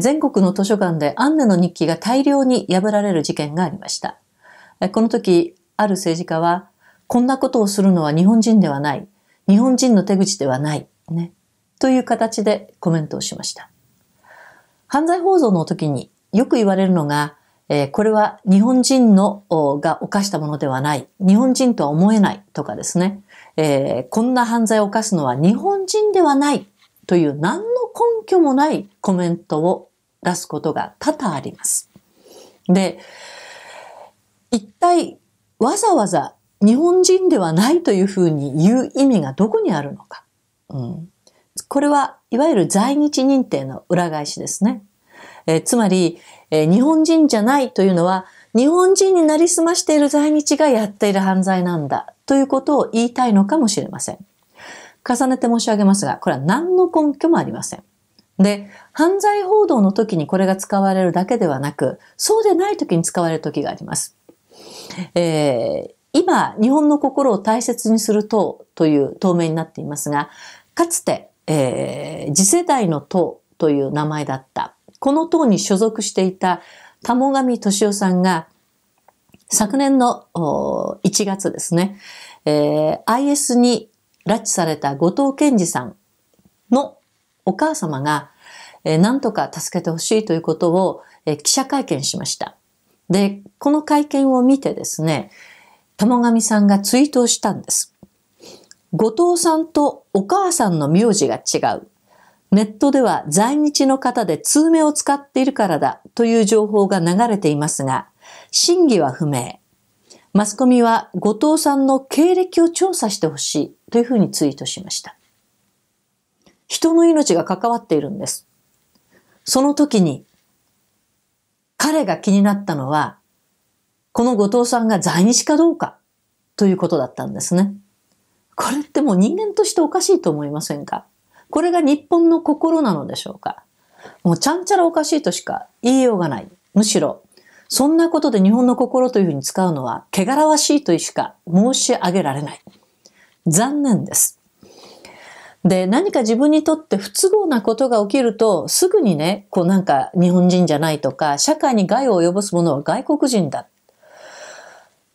全国の図書館でアンネの日記が大量に破られる事件がありました。この時、ある政治家は、こんなことをするのは日本人ではない。日本人の手口ではない。ね。という形でコメントをしました。犯罪放送の時によく言われるのが、えー、これは日本人のが犯したものではない。日本人とは思えないとかですね。えー、こんな犯罪を犯すのは日本人ではないという何拠もないコメントを出すことが多々あります。で、一体わざわざ日本人ではないというふうに言う意味がどこにあるのか。うん、これはいわゆる在日認定の裏返しですね。えつまり、えー、日本人じゃないというのは日本人になりすましている在日がやっている犯罪なんだということを言いたいのかもしれません。重ねて申し上げますが、これは何の根拠もありません。で、犯罪報道の時にこれが使われるだけではなく、そうでない時に使われる時があります。えー、今、日本の心を大切にする党という党名になっていますが、かつて、えー、次世代の党という名前だった、この党に所属していた田母上俊夫さんが、昨年の1月ですね、えー、IS に拉致された後藤健二さんのお母様が、え何とか助けてほしいということを、え記者会見しました。で、この会見を見てですね、友上さんがツイートをしたんです。後藤さんとお母さんの名字が違う。ネットでは在日の方で通名を使っているからだという情報が流れていますが、真偽は不明。マスコミは後藤さんの経歴を調査してほしいというふうにツイートしました。人の命が関わっているんです。その時に、彼が気になったのは、この後藤さんが在日かどうかということだったんですね。これってもう人間としておかしいと思いませんかこれが日本の心なのでしょうかもうちゃんちゃらおかしいとしか言いようがない。むしろ、そんなことで日本の心というふうに使うのは、汚らわしいとしか申し上げられない。残念です。で、何か自分にとって不都合なことが起きると、すぐにね、こうなんか日本人じゃないとか、社会に害を及ぼすものは外国人だ。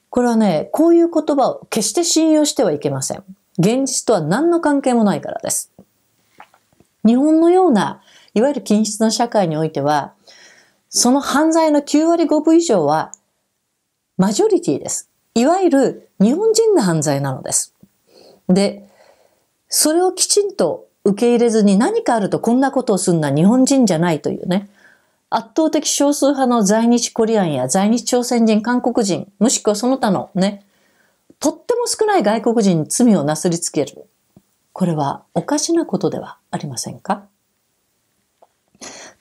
これはね、こういう言葉を決して信用してはいけません。現実とは何の関係もないからです。日本のような、いわゆる均質な社会においては、その犯罪の9割5分以上は、マジョリティです。いわゆる日本人の犯罪なのです。で、それをきちんと受け入れずに何かあるとこんなことをすんな日本人じゃないというね。圧倒的少数派の在日コリアンや在日朝鮮人、韓国人、もしくはその他のね、とっても少ない外国人に罪をなすりつける。これはおかしなことではありませんか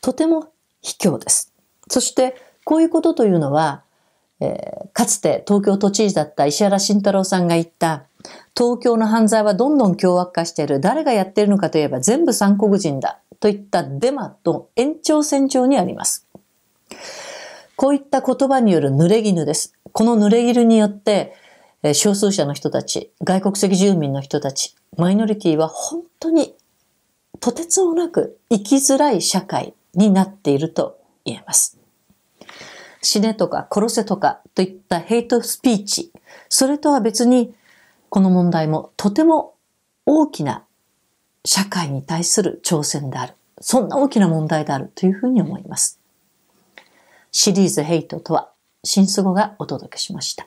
とても卑怯です。そして、こういうことというのは、えー、かつて東京都知事だった石原慎太郎さんが言った、東京の犯罪はどんどん凶悪化している。誰がやっているのかといえば全部三国人だ。といったデマと延長線上にあります。こういった言葉による濡れ衣です。この濡れ衣によって、少数者の人たち、外国籍住民の人たち、マイノリティは本当にとてつもなく生きづらい社会になっていると言えます。死ねとか殺せとかといったヘイトスピーチ、それとは別に、この問題もとても大きな社会に対する挑戦である。そんな大きな問題であるというふうに思います。シリーズヘイトとは、新ス語がお届けしました。